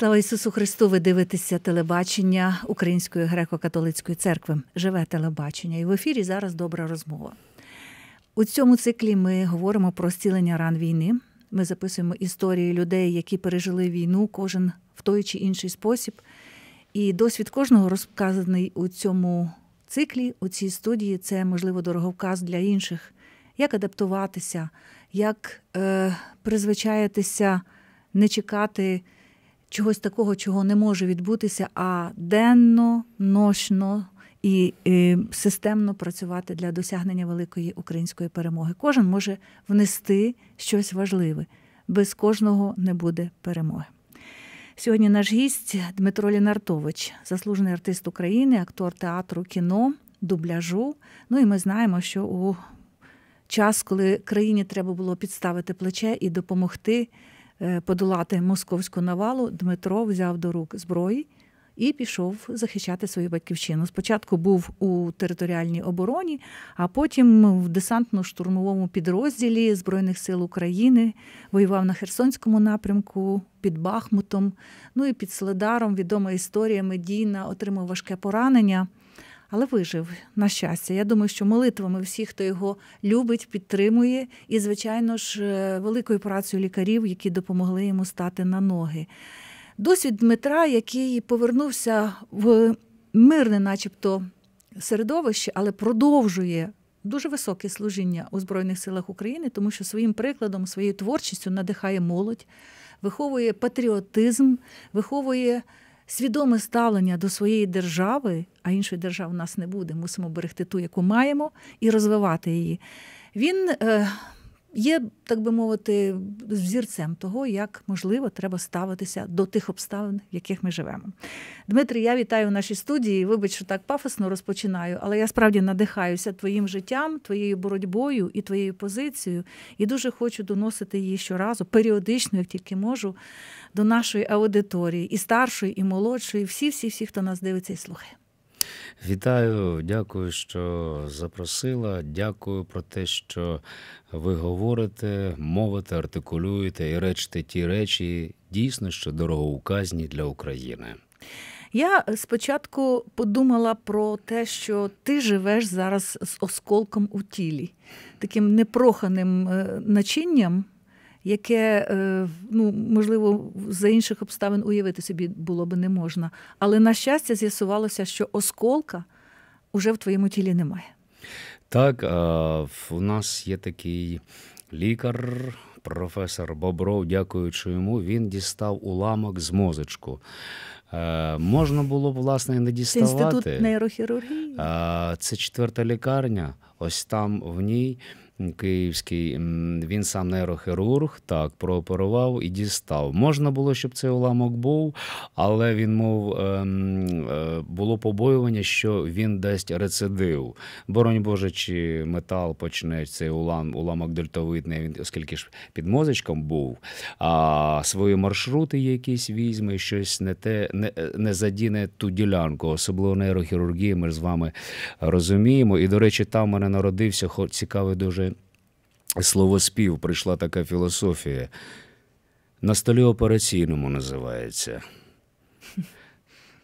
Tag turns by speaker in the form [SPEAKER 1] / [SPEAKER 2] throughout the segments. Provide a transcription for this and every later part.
[SPEAKER 1] Слава Ісусу Христу! Ви дивитеся телебачення Української греко-католицької церкви. Живе телебачення, і в ефірі зараз добра розмова. У цьому циклі ми говоримо про зцілення ран війни. Ми записуємо історії людей, які пережили війну, кожен в той чи інший спосіб. І досвід кожного розказаний у цьому циклі, у цій студії, це можливо дороговказ для інших, як адаптуватися, як е, призвичаєтеся, не чекати чогось такого, чого не може відбутися, а денно, ночно. І, і системно працювати для досягнення великої української перемоги. Кожен може внести щось важливе. Без кожного не буде перемоги. Сьогодні наш гість Дмитро Лінартович, заслужений артист України, актор театру, кіно, дубляжу. Ну і ми знаємо, що у час, коли країні треба було підставити плече і допомогти Е, подолати московську навалу, Дмитро взяв до рук зброї і пішов захищати свою батьківщину. Спочатку був у територіальній обороні, а потім в десантно-штурмовому підрозділі Збройних сил України воював на Херсонському напрямку. Під Бахмутом, ну і під Следаром, відома історія медійна, отримав важке поранення але вижив на щастя. Я думаю, що молитвами всіх, хто його любить, підтримує, і, звичайно ж, е, великою працею лікарів, які допомогли йому стати на ноги. Досвід Дмитра, який повернувся в мирне, начебто, середовище, але продовжує. Дуже високе служіння у Збройних силах України, тому що своїм прикладом, своєю творчістю надихає молодь, виховує патріотизм, виховує свідоме ставлення до своєї держави, а іншої держави у нас не буде. Мусимо берегти ту, яку маємо, і розвивати її. Він. Е, є, так би мовити, зірцем того, як можливо треба ставитися до тих обставин, в яких ми живемо. Дмитрий, я вітаю в нашій студії. Вибач, що так пафосно розпочинаю, але я справді надихаюся твоїм життям, твоєю боротьбою і твоєю позицією, і дуже хочу доносити її щоразу, періодично, як тільки можу, до нашої аудиторії, і старшої, і молодшої, всі, всі, всі, хто нас дивиться і слухає.
[SPEAKER 2] Вітаю, дякую, що запросила. Дякую про те, що ви говорите, мовите, артикулюєте і речите ті речі, дійсно, що дорогоуказні для України.
[SPEAKER 1] Я спочатку подумала про те, що ти живеш зараз з осколком у тілі, таким непроханим е, начинням яке е, ну можливо за інших обставин уявити собі було би не можна. Але на щастя, з'ясувалося, що осколка уже в твоєму тілі немає.
[SPEAKER 2] Так, у нас є такий лікар. Професор Бобров, дякуючи йому, він дістав уламок з мозочку. Е, можна було б власне не діставати. Це інститут
[SPEAKER 1] нейрохірургії.
[SPEAKER 2] Е, це четверта лікарня. Ось там в ній київський. Він сам нейрохірург, так прооперував і дістав. Можна було, щоб цей уламок був, але він мов ем, е, було побоювання, що він дасть рецидив. Боронь Боже, чи метал почне цей улам, уламок дельтовидний, він, оскільки ж під мозочком був, а свої маршрути якісь візьме, щось не те не, не задіне ту ділянку, особливо нейрохірургії. Ми ж з вами розуміємо. І, до речі, там мене народився цікавий дуже Слово спів прийшла така філософія. На столі операційному називається.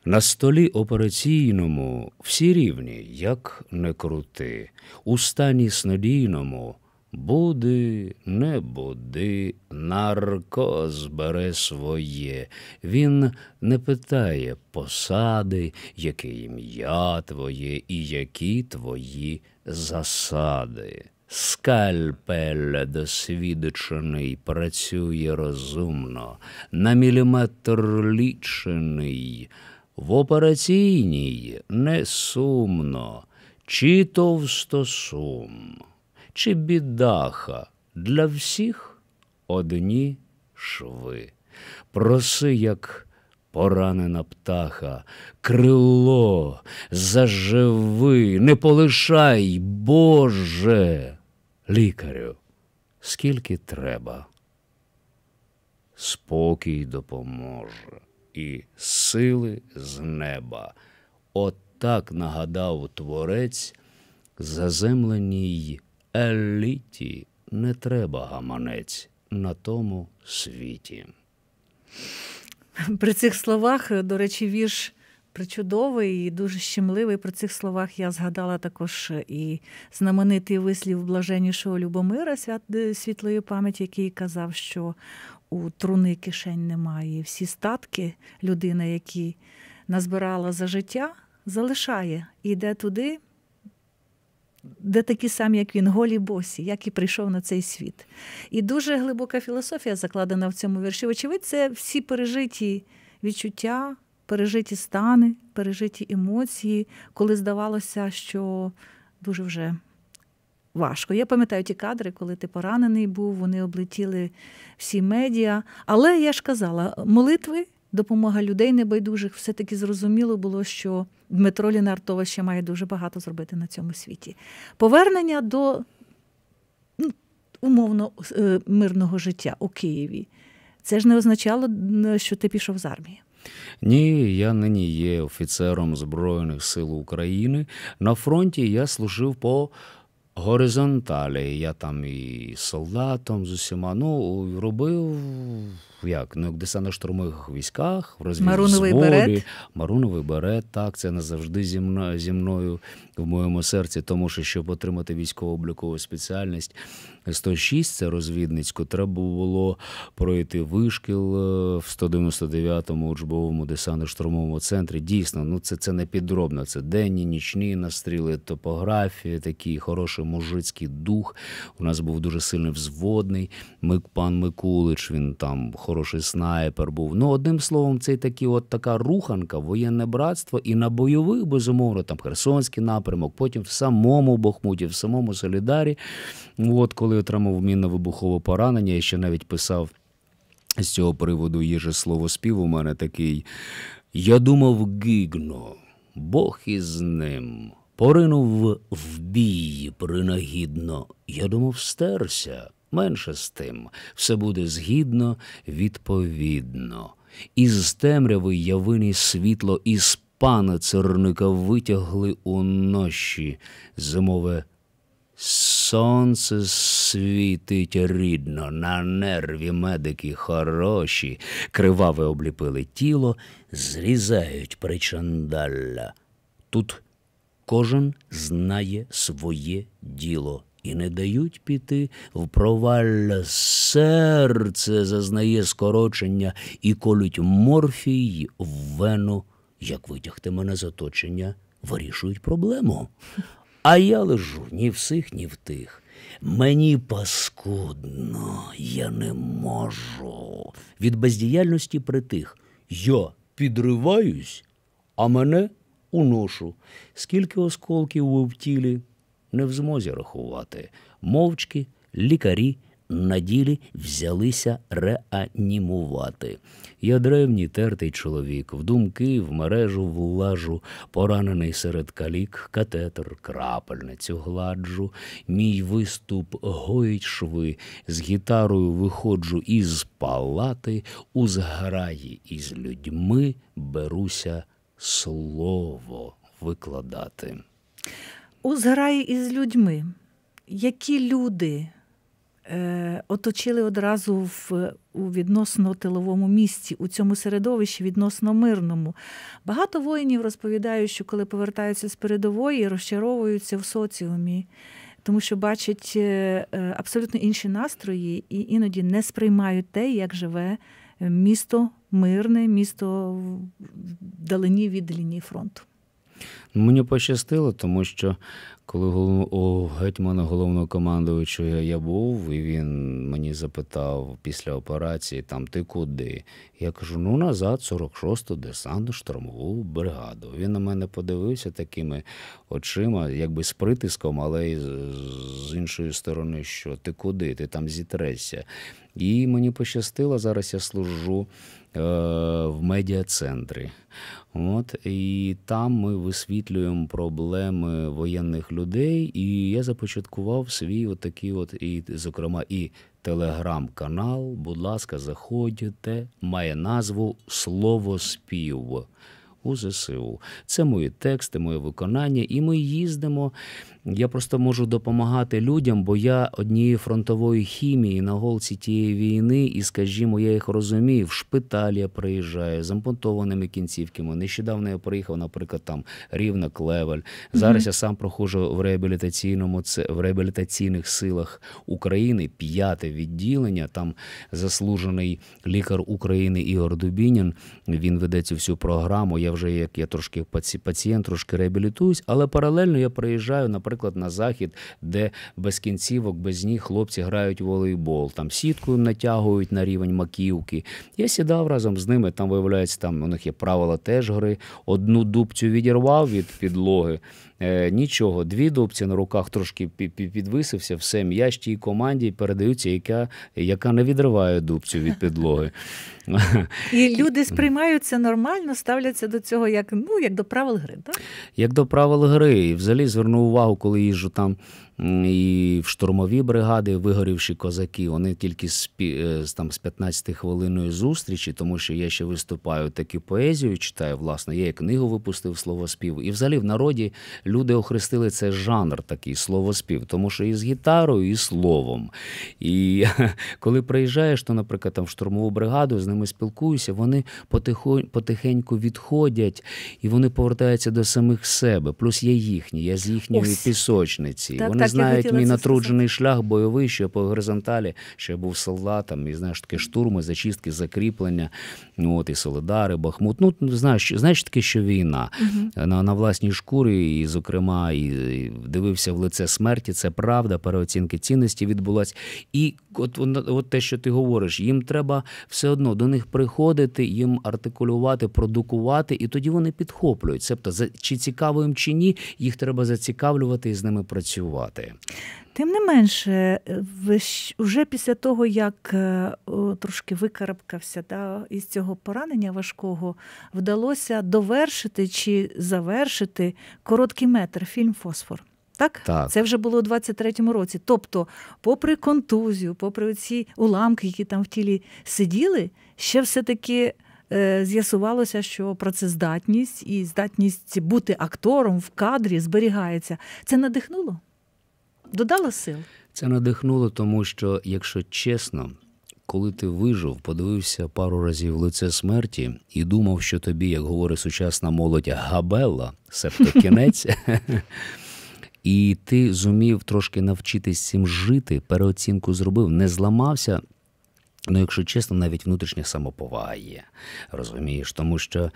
[SPEAKER 2] На столі операційному всі рівні, як не крути, у стані снодійному буди, не буди, наркоз бере своє. Він не питає посади, яке ім'я твоє і які твої засади. Скальпель досвідчений, працює розумно, на міліметр лічений, в операційній не сумно, чи товстосум, чи бідаха для всіх одні шви. Проси, як поранена птаха, крило заживи, не полишай, Боже лікарю, скільки треба. Спокій допоможе і сили з неба. От так нагадав творець, заземленій еліті не треба гаманець на тому світі.
[SPEAKER 1] При цих словах, до речі, вірш причудовий і дуже щемливий. Про цих словах я згадала також і знаменитий вислів блаженнішого Любомира е, світлої пам'яті, який казав, що у труни кишень немає. Всі статки людина, які назбирала за життя, залишає і йде туди. Де такі самі, як він, голі босі, як і прийшов на цей світ. І дуже глибока філософія закладена в цьому вірші. Очевидь, це всі пережиті відчуття, пережиті стани, пережиті емоції, коли здавалося, що дуже вже важко. Я пам'ятаю ті кадри, коли ти поранений був, вони облетіли всі медіа. Але я ж казала, молитви. Допомога людей небайдужих, все-таки зрозуміло було, що Дмитро Лінартова ще має дуже багато зробити на цьому світі. Повернення до ну, умовно е, мирного життя у Києві. Це ж не означало, що ти пішов з армії.
[SPEAKER 2] Ні, я нині є офіцером Збройних сил України. На фронті я служив по горизонталі. Я там і солдатом з усіма. Ну, робив як? Ну, десь на штурмових військах, в розвідзволі. берет. Маруновий берет, так, це назавжди зі мною зі мною в моєму серці, тому що щоб отримати військово облікову спеціальність. 106 це розвідницьку, треба було пройти вишкіл е, в 199-му учбовому десантно-штурмовому центрі. Дійсно, ну це це не підробно. Це денні, нічні настріли, топографії, такий хороший мужицький дух. У нас був дуже сильний взводний. Мик пан Микулич, він там хороший снайпер був. Ну, одним словом, це такі от така руханка, воєнне братство, і на бойових, безумовно, там Херсонський напрямок, потім в самому Бахмуті, в самому Солідарі. Ну, от коли отримав мінно-вибухове поранення, я ще навіть писав з цього приводу їже слово спів у мене такий. Я думав гігно, Бог із ним. Поринув в бій принагідно. Я думав, стерся. Менше з тим, все буде згідно, відповідно. Із темряви явині світло, із пана церника витягли у ноші зимове Сонце світить рідно, на нерві медики хороші, криваве обліпили тіло, зрізають причандалля. Тут кожен знає своє діло і не дають піти в провалля. Серце зазнає скорочення і колють морфій в вену, як витягти мене заточення, вирішують проблему. А я лежу ні в сих, ні в тих. Мені паскудно, я не можу. Від бездіяльності притих. Я підриваюсь, а мене уношу. Скільки осколків у в тілі не в змозі рахувати, мовчки, лікарі на ділі взялися реанімувати. Я древній тертий чоловік, в думки, в мережу влажу, поранений серед калік, катетер, крапельницю гладжу, мій виступ гоїть шви, з гітарою виходжу із палати, у зграї із людьми беруся слово викладати.
[SPEAKER 1] У зграї із людьми. Які люди Е, оточили одразу в у відносно тиловому місці, у цьому середовищі, відносно мирному. Багато воїнів розповідають, що коли повертаються з передової, розчаровуються в соціумі. Тому що бачать е, е, абсолютно інші настрої і іноді не сприймають те, як живе місто мирне, місто вдалині від лінії фронту.
[SPEAKER 2] Мені пощастило, тому що коли у гетьмана головного командувача я був, і він мені запитав після операції там ти куди? Я кажу: ну назад, 46-ту десантну штурмову бригаду. Він на мене подивився такими очима, якби з притиском, але й з іншої сторони, що ти куди? Ти там зітрешся. І мені пощастило, зараз я служу Е, в медіа-центри. От і там ми висвітлюємо проблеми воєнних людей. І я започаткував свій отакий, от і зокрема, і телеграм-канал. Будь ласка, заходьте, має назву Слово спів. У ЗСУ це мої тексти, моє виконання, і ми їздимо я просто можу допомагати людям, бо я однієї фронтової хімії на голці тієї війни, і, скажімо, я їх розумію. В шпиталі я приїжджаю з ампутованими кінцівками. Нещодавно я приїхав, наприклад, там Рівна клевель. Зараз mm-hmm. я сам проходжу в реабілітаційному це в реабілітаційних силах України п'яте відділення. Там заслужений лікар України Ігор Дубінін. Він веде цю всю програму. Я вже як я трошки пацієнт, трошки реабілітуюсь, але паралельно я приїжджаю, наприклад наприклад, на захід, де без кінцівок, без ніг хлопці грають в волейбол, там сіткою натягують на рівень маківки. Я сідав разом з ними. Там виявляється, там у них є правила теж гри. Одну дубцю відірвав від підлоги. Е, нічого, дві дубці на руках трошки підвисився, все м'яч тій команді передаються, яка яка не відриває дубцю від підлоги.
[SPEAKER 1] І люди сприймаються нормально, ставляться до цього, як ну як до правил гри. так?
[SPEAKER 2] Як до правил гри. І взагалі зверну увагу, коли їжу там і в штурмові бригади вигорівші козаки. Вони тільки з е, там з 15 хвилиною зустрічі, тому що я ще виступаю таки поезію. Читаю, власне, я і книгу випустив слово спів. І взагалі в народі люди охрестили це жанр такий словоспів, тому що і з гітарою, і словом. І коли приїжджаєш, то, наприклад, там в штурмову бригаду з ними спілкуюся, вони потихеньку відходять і вони повертаються до самих себе. Плюс я їхні, я з їхньої Ось. пісочниці. Так, вони знають мій натруджений шлях бойовий, що по горизонталі, що я був солдатом, і знаєш таке штурми, зачистки, закріплення. Ну, от і Солидари, Бахмут. Ну знаєш, знаєш таке, що війна угу. на на власній шкурі, і, зокрема, і, і дивився в лице смерті. Це правда, переоцінки цінності відбулась. І от, от, от те, що ти говориш, їм треба все одно до них приходити, їм артикулювати, продукувати, і тоді вони підхоплюють. Себто, чи цікаво їм чи ні, їх треба зацікавлювати і з ними працювати.
[SPEAKER 1] Тим не менше, вже після того, як е, трошки викарабкався да, із цього поранення важкого, вдалося довершити чи завершити короткий метр фільм Фосфор. Так? так, це вже було у 23-му році. Тобто, попри контузію, попри ці уламки, які там в тілі сиділи, ще все-таки е, з'ясувалося, що працездатність і здатність бути актором в кадрі зберігається. Це надихнуло? Додало сил?
[SPEAKER 2] Це надихнуло, тому що, якщо чесно, коли ти вижив, подивився пару разів в лице смерті і думав, що тобі, як говорить сучасна молодь, габелла, себто кінець. І ти зумів трошки навчитись цим жити, переоцінку зробив, не зламався. Ну, якщо чесно, навіть внутрішня самоповага є. Розумієш, тому що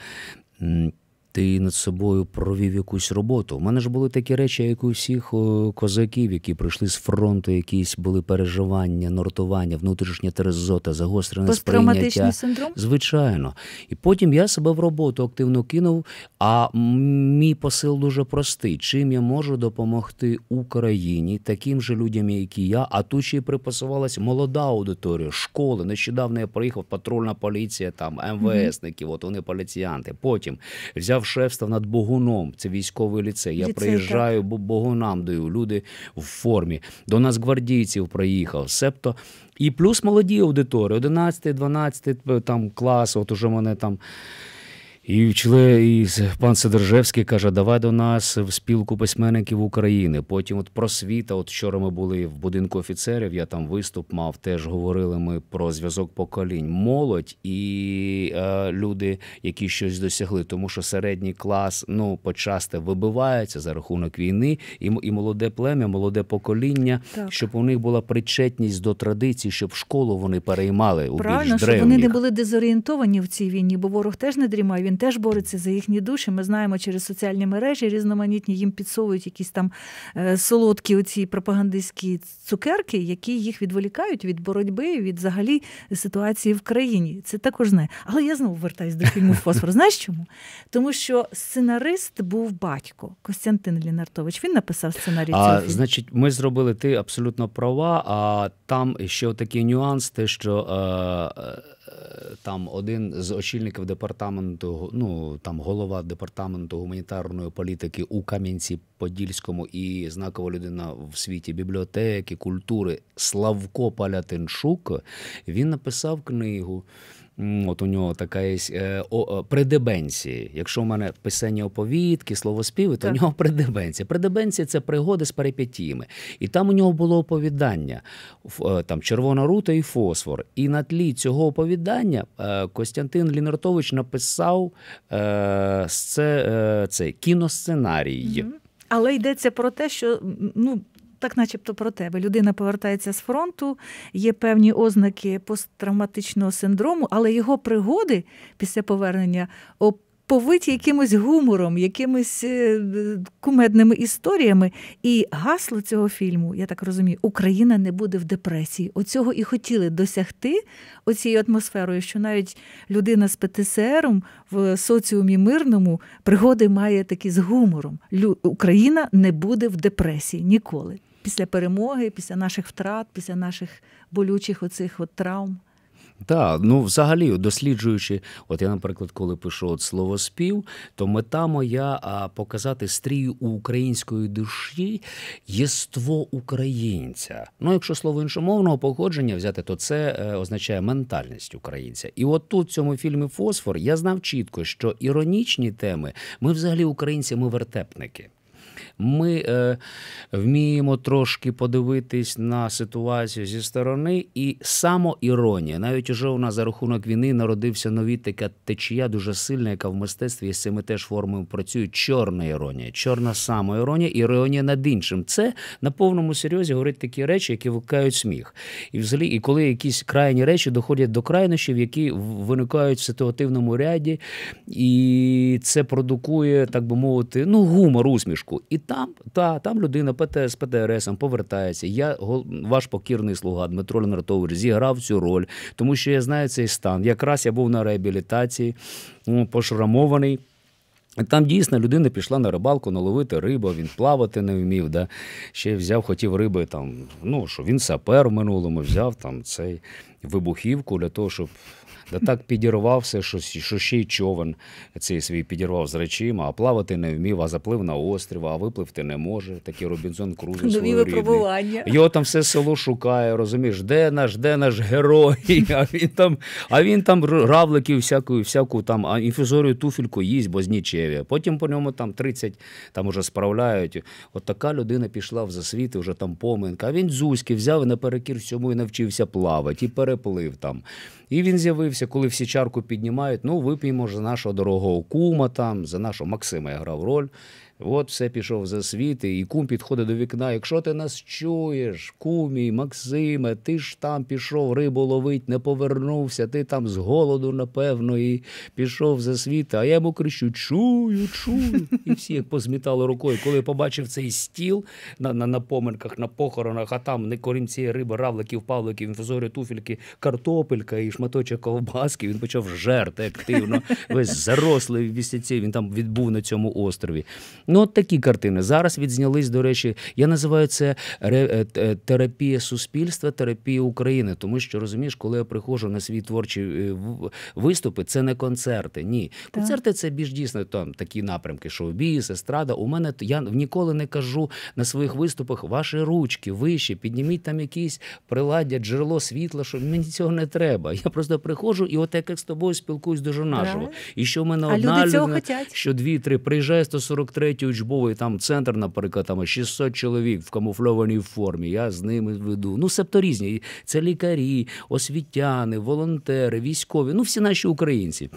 [SPEAKER 2] ти над собою провів якусь роботу. У мене ж були такі речі, як у всіх е, козаків, які прийшли з фронту, якісь були переживання, нортування, внутрішня терезота, загострене сприйняття. синдром? Звичайно. І потім я себе в роботу активно кинув. А мій посил дуже простий: чим я можу допомогти Україні, таким же людям, як і я, а тут ще й припасувалася молода аудиторія, школи. Нещодавно я приїхав, патрульна поліція, там МВСників, mm-hmm. от вони поліціянти. Потім взяв шефствав над Богуном. Це військовий ліцей. Я приїжджаю, бо Богунам даю люди в формі. До нас гвардійців приїхав. Себто і плюс молоді аудиторії, 11, 12 там клас, от уже мене там. І чле, і пан Сидержевський каже, давай до нас в спілку письменників України. Потім, от про світа. От вчора ми були в будинку офіцерів. Я там виступ мав. Теж говорили ми про зв'язок поколінь, молодь і е, люди, які щось досягли. Тому що середній клас ну почасти вибивається за рахунок війни, і і молоде плем'я, молоде покоління, так. щоб у них була причетність до традицій, щоб школу вони переймали у Правильно, більш древніх. щоб вони не
[SPEAKER 1] були дезорієнтовані в цій війні, бо ворог теж не дрімає він теж бореться за їхні душі. Ми знаємо через соціальні мережі різноманітні їм підсовують якісь там е, солодкі оці пропагандистські цукерки, які їх відволікають від боротьби, від взагалі ситуації в країні. Це також не. Але я знову вертаюсь до фільму Фосфор. Знаєш чому? Тому що сценарист був батько Костянтин Лінартович. Він написав сценарій. А, цього
[SPEAKER 2] Значить, ми зробили ти абсолютно права. А там ще такий нюанс, те, що. Е, е там один з очільників департаменту, ну там голова департаменту гуманітарної політики у Кам'янці-Подільському і знакова людина в світі бібліотеки, культури Славко Палятиншук. Він написав книгу от у нього така є е, е, предебенції. Якщо в мене писання оповідки, словоспіви, то так. у нього предебенція. Предебенція це пригоди з перипетіями. І там у нього було оповідання е, там Червона рута і фосфор. І на тлі цього оповідання Костянтин Лінартович написав це, це кіносценарій. mm
[SPEAKER 1] Але йдеться про те, що ну так начебто про тебе. Людина повертається з фронту, є певні ознаки посттравматичного синдрому, але його пригоди після повернення оповиті якимось гумором, якимись е, кумедними історіями. І гасло цього фільму, я так розумію, Україна не буде в депресії. Оцього і хотіли досягти оцією атмосферою, що навіть людина з ПТСРом в соціумі мирному пригоди має такі з гумором. Україна не буде в депресії ніколи після перемоги, після наших втрат, після наших болючих оцих от травм.
[SPEAKER 2] Так, ну взагалі досліджуючи, от я, наприклад, коли пишу от слово спів, то мета моя а, показати стрію у української душі єство українця. Ну, якщо слово іншомовного походження взяти, то це е, означає ментальність українця. І от тут в цьому фільмі Фосфор я знав чітко, що іронічні теми ми взагалі українці, ми вертепники. Ми е, вміємо трошки подивитись на ситуацію зі сторони, і самоіронія. Навіть уже у нас за рахунок війни народився нові така течія, дуже сильна, яка в мистецтві з цими теж формами працює. Чорна іронія, чорна самоіронія, іронія над іншим. Це на повному серйозі говорить такі речі, які викликають сміх. І взагалі, і коли якісь крайні речі доходять до крайнощів, які виникають в ситуативному ряді, і це продукує, так би мовити, ну гумор, усмішку. І там та там людина ПТ з ПТРС повертається. Я ваш покірний слуга Дмитро Лінартович зіграв цю роль, тому що я знаю цей стан. Якраз я був на реабілітації, ну, пошрамований. Там дійсно людина пішла на рибалку наловити рибу, він плавати не вмів. Да? Ще взяв, хотів риби там. Ну що він сапер в минулому, взяв там цей вибухівку для того, щоб та так підірвався, що що ще й човен цей свій підірвав з речима, а плавати не вмів, а заплив на острів, а випливти не може. Такий Робінзон Крузо Нові випробування. Його там все село шукає, розумієш, де наш, де наш герой? А він там а він там равликів, всяку, всяку там інфузорію туфельку їсть, бо з нічеві. Потім по ньому там 30 там уже справляють. От така людина пішла в засвіти, вже там поминка. А він Зузьки взяв і наперекір всьому і навчився плавати, і переплив там. І він з'явився дивився, коли всі чарку піднімають. Ну, вип'ємо за нашого дорогого кума, там, за нашого Максима я грав роль. От все пішов за світи, і кум підходить до вікна. Якщо ти нас чуєш, кумі, Максиме, ти ж там пішов рибу ловить, не повернувся, ти там з голоду, напевно, і пішов за світи. А я йому кричу: чую, чую. І всі як позмітали рукою. Коли побачив цей стіл на на, на поминках, на похоронах, а там не корінці риби, равликів, павликів, інфузорі, туфельки, картопелька і шматочок ковбаски, він почав жерти активно. Весь зарослий в вісяці. Він там відбув на цьому острові. Ну, от такі картини зараз відзнялись. До речі, я називаю це е, е, терапія суспільства, терапія України, тому що розумієш, коли я приходжу на свій творчі е, виступи, це не концерти. Ні, так. концерти це більш дійсно там такі напрямки, шоу-біз, естрада. У мене я ніколи не кажу на своїх виступах ваші ручки вище, підніміть там якісь приладдя, джерело світла. Що мені цього не треба. Я просто приходжу і от як з тобою спілкуюсь дуже наживо. І що в мене а одна людина, що дві-три приїжджає 143 навіть учбовий там центр, наприклад, там 600 чоловік в камуфльованій формі. Я з ними веду. Ну, себто різні. Це лікарі, освітяни, волонтери, військові. Ну, всі наші українці.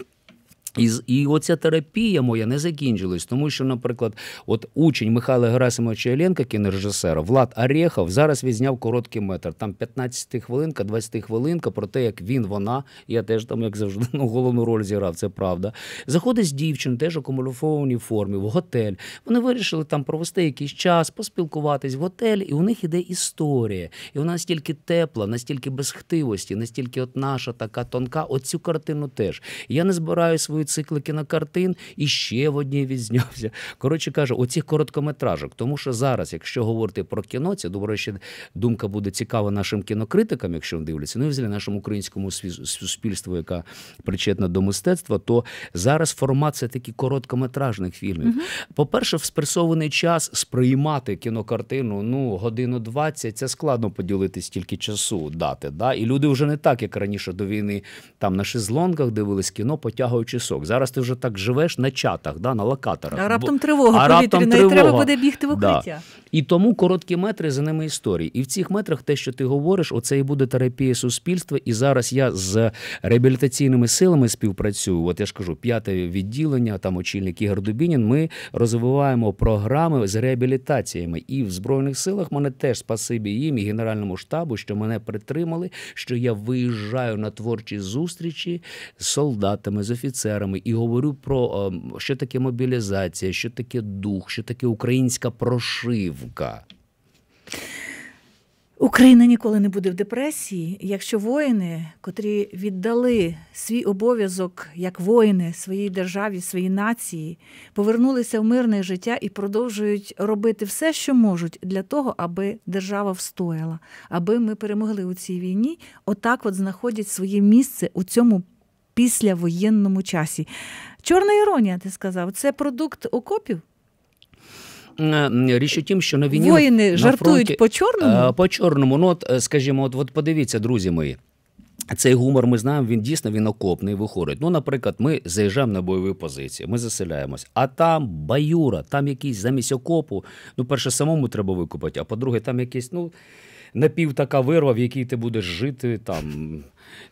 [SPEAKER 2] І і оця терапія моя не закінчилась, тому що, наприклад, от учень Михайла Герасимовича Єленка, кінорежисера, Влад Орєхов, зараз відзняв короткий метр. Там 15 хвилинка, 20 хвилинка про те, як він, вона, я теж там, як завжди, ну, головну роль зіграв, це правда. Заходить з дівчин, теж у камуфльованій формі, в готель. Вони вирішили там провести якийсь час, поспілкуватись в готель, і у них іде історія. І вона настільки тепла, настільки безхтивості, настільки от наша така тонка. Оцю картину теж. Я не збираю свою нові цикли кінокартин, і ще в одній відзнявся. Коротше кажу, оцих короткометражок. Тому що зараз, якщо говорити про кіно, це добре, ще думка буде цікава нашим кінокритикам, якщо дивляться, ну і взагалі нашому українському суспільству, яка причетна до мистецтва, то зараз формат це такі короткометражних фільмів. Угу. По-перше, в спресований час сприймати кінокартину ну годину 20, це складно поділити стільки часу дати. Да? І люди вже не так, як раніше до війни, там на шезлонгах дивились кіно, потягуючи сон пісок. Зараз ти вже так живеш на чатах, да, на локаторах. А раптом тривога а раптом повітряна, і треба буде бігти в укриття. Да. І тому короткі метри за ними історії. І в цих метрах те, що ти говориш, оце і буде терапія суспільства. І зараз я з реабілітаційними силами співпрацюю. От я ж кажу, п'яте відділення, там очільник Ігор Дубінін. Ми розвиваємо програми з реабілітаціями. І в Збройних силах мене теж спасибі їм і Генеральному штабу, що мене притримали, що я виїжджаю на творчі зустрічі з солдатами, з офіцерами примерами і говорю про е, що таке мобілізація, що таке дух, що таке українська прошивка.
[SPEAKER 1] Україна ніколи не буде в депресії, якщо воїни, котрі віддали свій обов'язок як воїни своїй державі, своїй нації, повернулися в мирне життя і продовжують робити все, що можуть для того, аби держава встояла, аби ми перемогли у цій війні, отак, от знаходять своє місце у цьому післявоєнному часі. Чорна іронія, ти сказав, це продукт окопів.
[SPEAKER 2] Е, річ у тім, що на війні воїни на жартують фронті, по чорному. Е, по чорному, ну от, е, скажімо, от, от подивіться, друзі мої. Цей гумор ми знаємо, він дійсно він окопний виходить. Ну, наприклад, ми заїжджаємо на бойові позиції, ми заселяємось, а там баюра, там якийсь замість окопу. Ну, перше, самому треба викупати, а по-друге, там якийсь, ну. Напів така вирва, в якій ти будеш жити там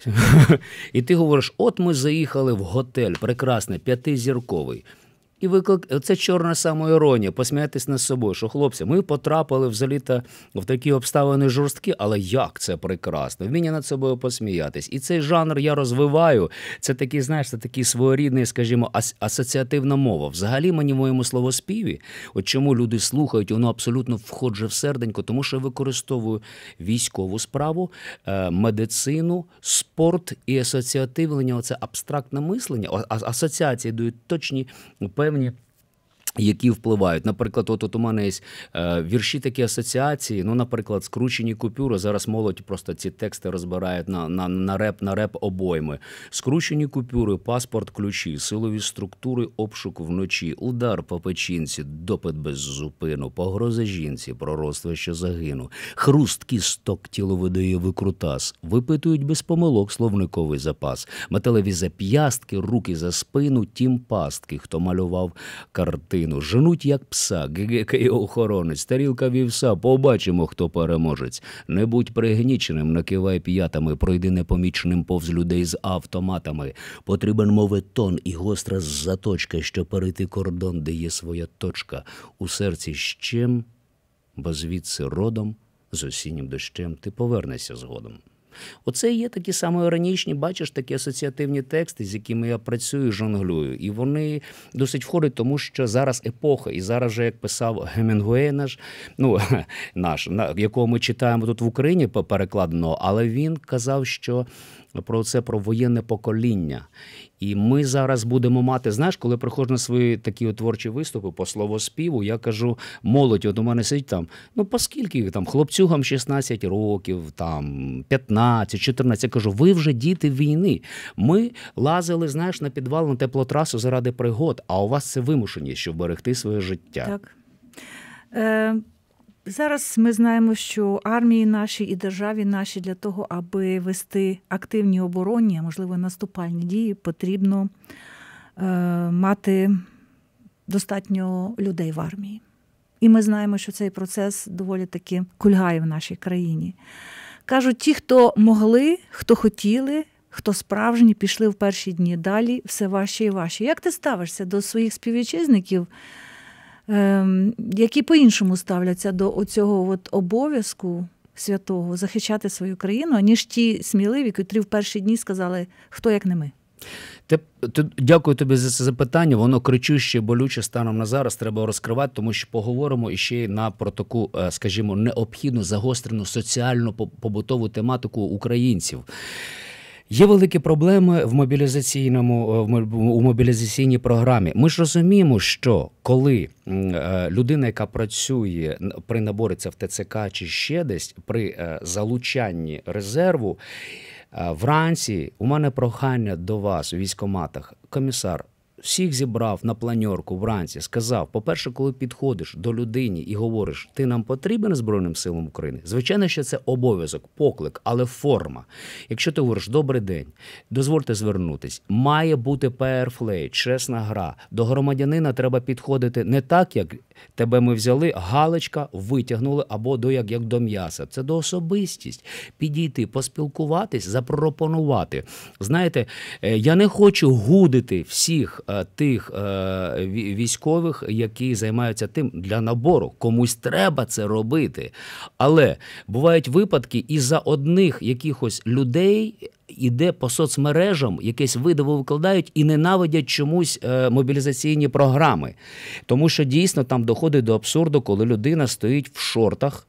[SPEAKER 2] І ти говориш: от ми заїхали в готель, прекрасний, п'ятизірковий і виклик. Це чорна самоіронія, посміятись над собою, що хлопці, ми потрапили взагалі в такі обставини жорсткі, але як це прекрасно! Вміння над собою посміятись. І цей жанр я розвиваю. Це такий, знаєш, це такий своєрідний, скажімо, ас- асоціативна мова. Взагалі мені в моєму словоспіві, от чому люди слухають, воно абсолютно входже в серденько, тому що я використовую військову справу, е, медицину, спорт і асоціативлення. Оце абстрактне мислення, асоціації дають точні певні гривні. Які впливають, наприклад, от, от у мене є е, вірші такі асоціації. Ну, наприклад, скручені купюри. Зараз молодь просто ці тексти розбирають на на, на реп на реп обойми. Скручені купюри, паспорт, ключі, силові структури, обшук вночі, удар по печінці, допит без зупину, погрози жінці, пророцтво, що загину, хруст кісток, тіло видає викрутас, випитують без помилок словниковий запас, металеві зап'ястки, руки за спину, тім пастки, хто малював карти. Україну, жнуть як пса, ГГК охоронець, тарілка вівса, побачимо, хто переможець. Не будь пригніченим, накивай п'ятами, пройди непомічним повз людей з автоматами. Потрібен тон і гостра заточка, що перейти кордон, де є своя точка. У серці з щем, бо звідси родом, з осіннім дощем ти повернешся згодом. Оце є такі саме іронічні, бачиш, такі асоціативні тексти, з якими я працюю, і жонглюю. І вони досить входять, тому що зараз епоха, і зараз же як писав Гемінгуей наш, ну наш, якого ми читаємо тут в Україні перекладено, але він казав, що про це про воєнне покоління. І ми зараз будемо мати. Знаєш, коли приходжу на свої такі творчі виступи по словоспіву, я кажу, молодь, от у мене сидять там. Ну, поскільки там хлопцюгам 16 років, там 15, 14, я кажу, ви вже діти війни. Ми лазили, знаєш, на підвал на теплотрасу заради пригод. А у вас це вимушені, щоб берегти своє життя.
[SPEAKER 1] Так. Е, Зараз ми знаємо, що армії наші і державі наші для того, аби вести активні оборонні, а можливо наступальні дії, потрібно е, мати достатньо людей в армії. І ми знаємо, що цей процес доволі таки кульгає в нашій країні. Кажуть, ті, хто могли, хто хотіли, хто справжні, пішли в перші дні далі, все важче і важче. Як ти ставишся до своїх співвітчизників? Ем, які по-іншому ставляться до оцього от обов'язку святого захищати свою країну, ніж ті сміливі, котрі в перші дні сказали, хто як не ми.
[SPEAKER 2] Те, дякую тобі за це запитання. Воно кричуще, болюче станом на зараз треба розкривати, тому що поговоримо іще на про таку, е, скажімо, необхідну загострену соціально побутову тематику українців. Є великі проблеми в мобілізаційному е, у мобілізаційній програмі. Ми ж розуміємо, що коли е, людина, яка працює при набориться в ТЦК чи ще десь при е, залучанні резерву, вранці у мене прохання до вас у військоматах, комісар всіх зібрав на планьорку вранці, сказав: по-перше, коли підходиш до людини і говориш, ти нам потрібен Збройним силам України, звичайно, що це обов'язок, поклик, але форма. Якщо ти говориш добрий день, дозвольте звернутись, має бути пеерфлей, чесна гра. До громадянина треба підходити не так, як тебе ми взяли, галочка витягнули або до як, як до м'яса. Це до особистість. Підійти, поспілкуватись, запропонувати. Знаєте, е, я не хочу гудити всіх. Е, тих е, військових, які займаються тим для набору. Комусь треба це робити. Але бувають випадки і за одних якихось людей. Іде по соцмережам, якесь видиво викладають і ненавидять чомусь е, мобілізаційні програми. Тому що дійсно там доходить до абсурду, коли людина стоїть в шортах,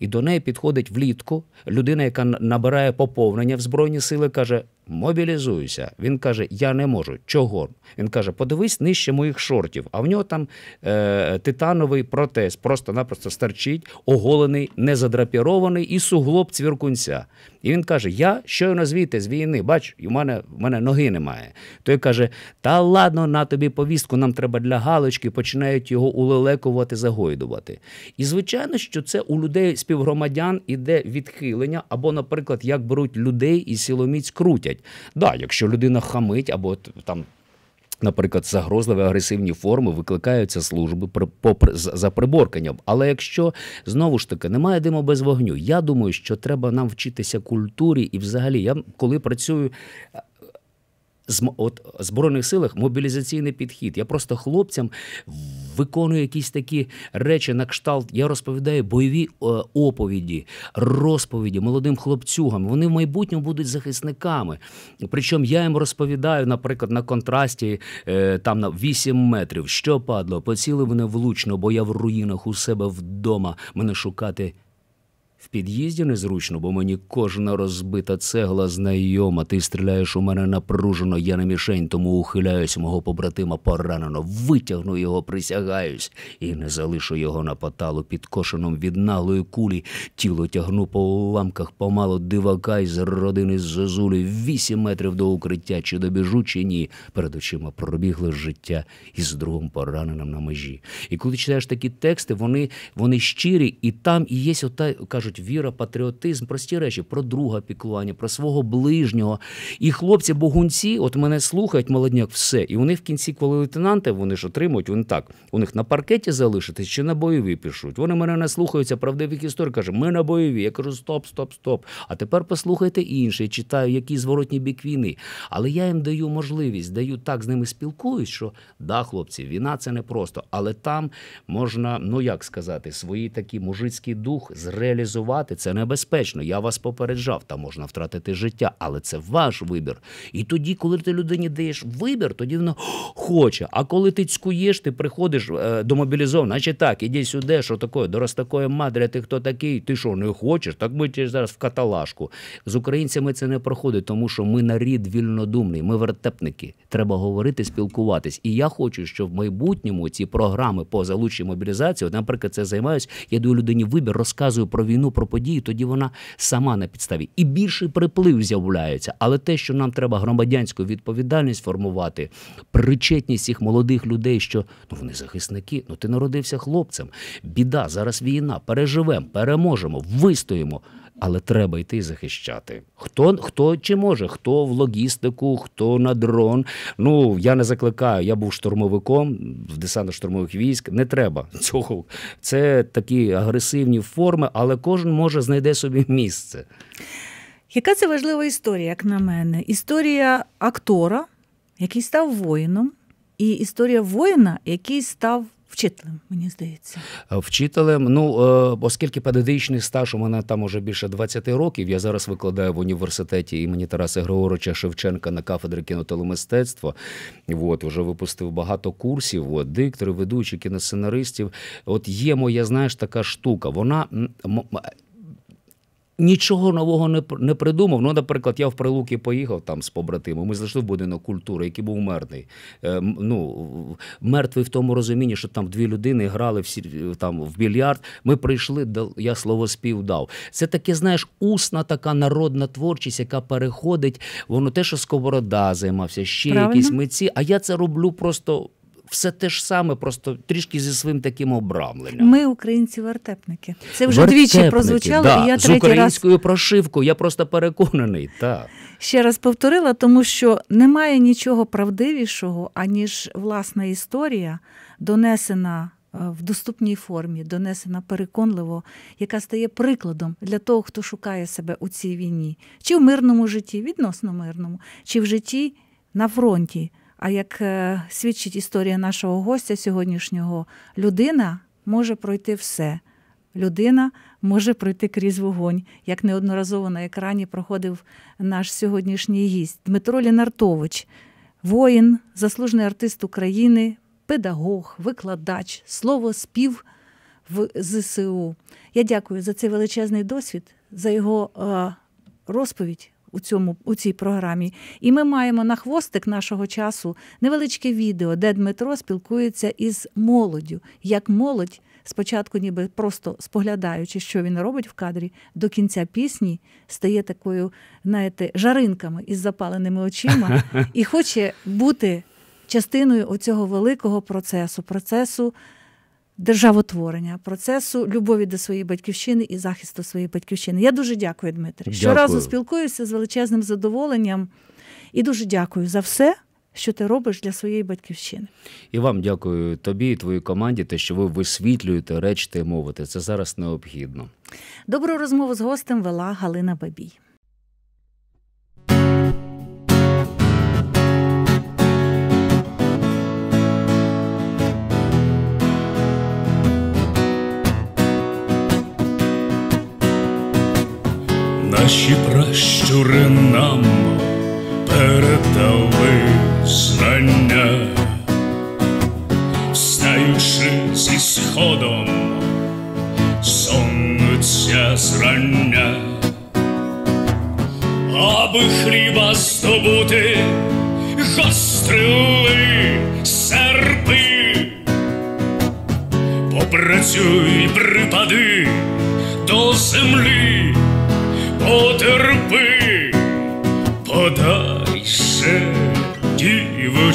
[SPEAKER 2] і до неї підходить влітку людина, яка набирає поповнення в Збройні сили, каже: мобілізуйся. Він каже: Я не можу. Чого? Він каже: Подивись нижче моїх шортів. А в нього там е, титановий протез, просто-напросто старчить, оголений, незадрапірований і суглоб цвіркунця. І він каже: Я щойно звідти з війни, бач, у мене в мене ноги немає. Той каже: Та ладно, на тобі повістку, нам треба для галочки, починають його улелекувати, загойдувати. І звичайно, що це у людей співгромадян іде відхилення, або, наприклад, як беруть людей і сіломіць крутять роблять. Да, Якщо людина хамить або там. Наприклад, загрозливі агресивні форми викликаються служби за приборканням. Але якщо знову ж таки немає диму без вогню, я думаю, що треба нам вчитися культурі, і взагалі я коли працюю от збройних силах мобілізаційний підхід. Я просто хлопцям виконую якісь такі речі на кшталт. Я розповідаю бойові е, оповіді, розповіді молодим хлопцюгам. Вони в майбутньому будуть захисниками. Причому я їм розповідаю, наприклад, на контрасті е, там на 8 метрів, що падло, поцілив мене влучно, бо я в руїнах у себе вдома мене шукати. В під'їзді незручно, бо мені кожна розбита цегла знайома. Ти стріляєш у мене напружено, я на мішень, тому ухиляюсь мого побратима поранено. Витягну його, присягаюсь, і не залишу його на поталу під кошеном від наглої кулі. Тіло тягну по уламках помало дивака із родини з зозулі. Вісім метрів до укриття, чи добіжу, чи ні. Перед очима пробігли життя із другом пораненим на межі. І коли читаєш такі тексти, вони вони щирі, і там і є ота кажуть кажуть: віра, патріотизм, прості речі про друга піклування, про свого ближнього. І хлопці богунці, от мене слухають, молодняк, все. І вони в кінці, коли лейтенанти, вони ж отримують, вони так, у них на паркеті залишитись чи на бойові пішуть. Вони мене не слухаються, правдивих історій каже, ми на бойові. Я кажу, стоп, стоп, стоп. А тепер послухайте інше, читаю, який зворотній бік війни. Але я їм даю можливість, даю так з ними спілкуюсь, що да, хлопці, війна це не просто, але там можна, ну як сказати, свої такі мужицький дух зреалізувати працювати. Це небезпечно. Я вас попереджав, там можна втратити життя, але це ваш вибір. І тоді, коли ти людині даєш вибір, тоді вона хоче. А коли ти цькуєш, ти приходиш е, до мобілізованого, значить так, іди сюди, що таке, до такої мадря, ти хто такий? Ти що не хочеш? Так ми тебе зараз в каталажку. З українцями це не проходить, тому що ми нарід вільнодумний, ми вертепники. Треба говорити, спілкуватись. І я хочу, щоб в майбутньому ці програми по залученню мобілізації, наприклад, це займаюся. Я даю людині вибір, розказую про війну про події, тоді вона сама на підставі і більший приплив з'являється. Але те, що нам треба громадянську відповідальність формувати, причетність цих молодих людей, що ну вони захисники, ну ти народився хлопцем. Біда, зараз війна, переживемо, переможемо, вистоїмо але треба йти захищати. Хто хто чи може, хто в логістику, хто на дрон. Ну я не закликаю. Я був штурмовиком в десантно-штурмових військ. Не треба цього. Це такі агресивні форми, але кожен може знайде собі місце.
[SPEAKER 1] Яка це важлива історія, як на мене? Історія актора, який став воїном, і історія воїна, який став Вчителем, мені здається,
[SPEAKER 2] е, вчителем. Ну е, оскільки педагогічний стаж у мене там уже більше 20 років. Я зараз викладаю в університеті імені Тараса Григоровича Шевченка на кафедрі кінотелемистецтва. От вже випустив багато курсів. От диктори, ведучі, кіносценаристів. От є моя, знаєш, така штука. Вона Нічого нового не не придумав. Ну, наприклад, я в Прилуки поїхав там з побратимом. Ми зайшли в будинок культури, який був мертвий. Е, ну, Мертвий в тому розумінні, що там дві людини грали всі там в більярд. Ми прийшли, я слово спів дав. Це таке, знаєш, усна така народна творчість, яка переходить. Воно те, що сковорода займався, ще Правильно. якісь митці. А я це роблю просто все те ж саме, просто трішки зі своїм таким обрамленням.
[SPEAKER 1] Ми, українці, вертепники. Це вже вертепники, двічі прозвучало. Да, і я третій З українською
[SPEAKER 2] раз... прошивкою, я просто переконаний. Та.
[SPEAKER 1] Ще раз повторила, тому що немає нічого правдивішого, аніж власна історія, донесена. Е, в доступній формі донесена переконливо, яка стає прикладом для того, хто шукає себе у цій війні, чи в мирному житті, відносно мирному, чи в житті на фронті. А як е, свідчить історія нашого гостя сьогоднішнього, людина може пройти все. Людина може пройти крізь вогонь, як неодноразово на екрані проходив наш сьогоднішній гість Дмитро Лінартович, воїн, заслужений артист України, педагог, викладач, слово спів в ЗСУ. Я дякую за цей величезний досвід, за його е, розповідь, у цьому у цій програмі. І ми маємо на хвостик нашого часу невеличке відео, де Дмитро спілкується із молоддю, як молодь. Спочатку, ніби просто споглядаючи, що він робить в кадрі, до кінця пісні стає такою, знаєте, жаринками із запаленими очима і хоче бути частиною оцього великого процесу, процесу державотворення, процесу любові до своєї батьківщини і захисту своєї батьківщини. Я дуже дякую, Дмитрий. Щоразу спілкуюся з величезним задоволенням і дуже дякую за все. Що ти робиш для своєї батьківщини?
[SPEAKER 2] І вам дякую тобі і твоїй команді, те, що ви висвітлюєте, речите і мовите. Це зараз необхідно.
[SPEAKER 1] Добру розмову з гостем вела Галина Бабій.
[SPEAKER 3] Наші пращури нам передали знання, Знаючи зі сходом сонця зрання, аби хліба здобути, гострили серпи, попрацюй, припади до землі.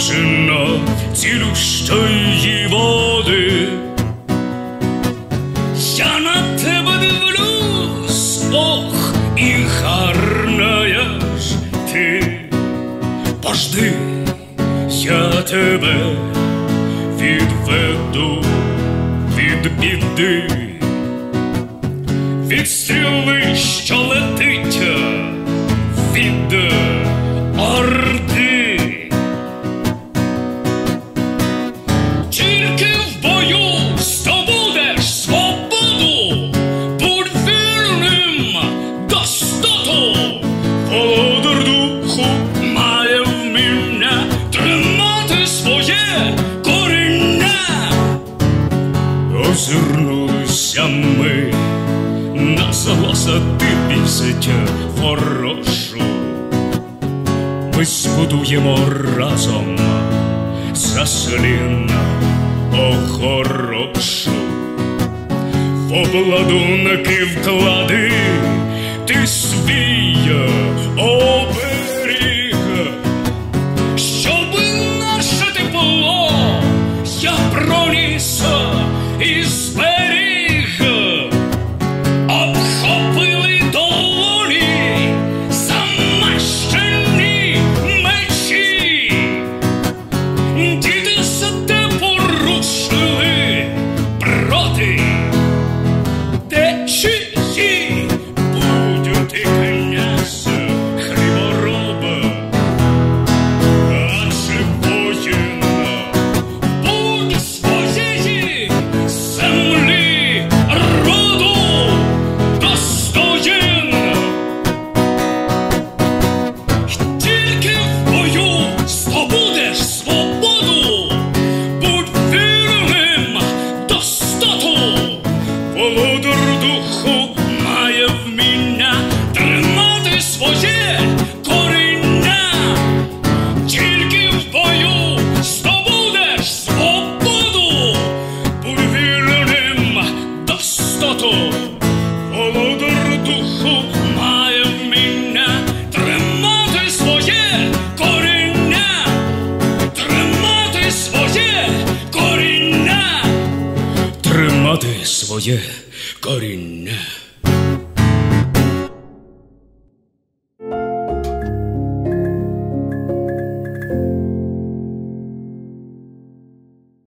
[SPEAKER 3] тишина цілющої води. Я на тебе дивлюсь, ох, і гарна я ж ти, пожди, я тебе відведу від біди, від стріли.